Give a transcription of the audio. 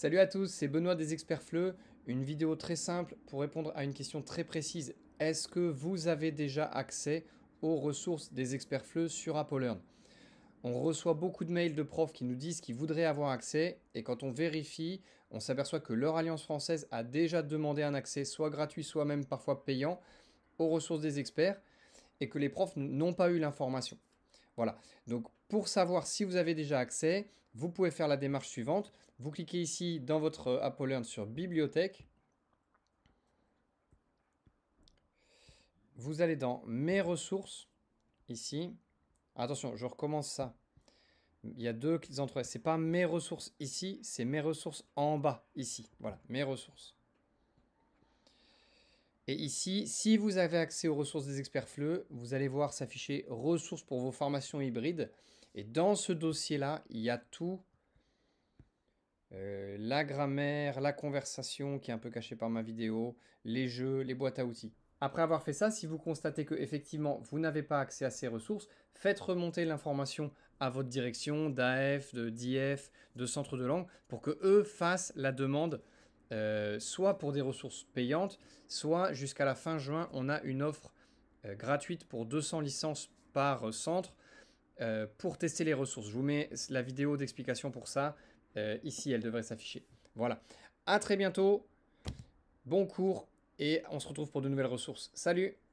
Salut à tous, c'est Benoît des Experts Fleux. Une vidéo très simple pour répondre à une question très précise. Est-ce que vous avez déjà accès aux ressources des Experts Fleux sur Learn on reçoit beaucoup de mails de profs qui nous disent qu'ils voudraient avoir accès et quand on vérifie, on s'aperçoit que leur Alliance française a déjà demandé un accès soit gratuit, soit même parfois payant aux ressources des experts et que les profs n'ont pas eu l'information. Voilà. Donc pour savoir si vous avez déjà accès, vous pouvez faire la démarche suivante. Vous cliquez ici dans votre euh, Apple Learn sur Bibliothèque. Vous allez dans Mes ressources ici. Attention, je recommence ça. Il y a deux Ce C'est pas mes ressources ici, c'est mes ressources en bas ici. Voilà, mes ressources. Et ici, si vous avez accès aux ressources des experts FLE, vous allez voir s'afficher ressources pour vos formations hybrides. Et dans ce dossier-là, il y a tout. Euh, la grammaire, la conversation qui est un peu cachée par ma vidéo, les jeux, les boîtes à outils. Après avoir fait ça, si vous constatez que effectivement vous n'avez pas accès à ces ressources, faites remonter l'information à votre direction d'AF, de DIF, de centre de langue pour que eux fassent la demande euh, soit pour des ressources payantes, soit jusqu'à la fin juin, on a une offre euh, gratuite pour 200 licences par centre euh, pour tester les ressources. Je vous mets la vidéo d'explication pour ça. ici, elle devrait s'afficher. Voilà. À très bientôt. Bon cours et on se retrouve pour de nouvelles ressources. Salut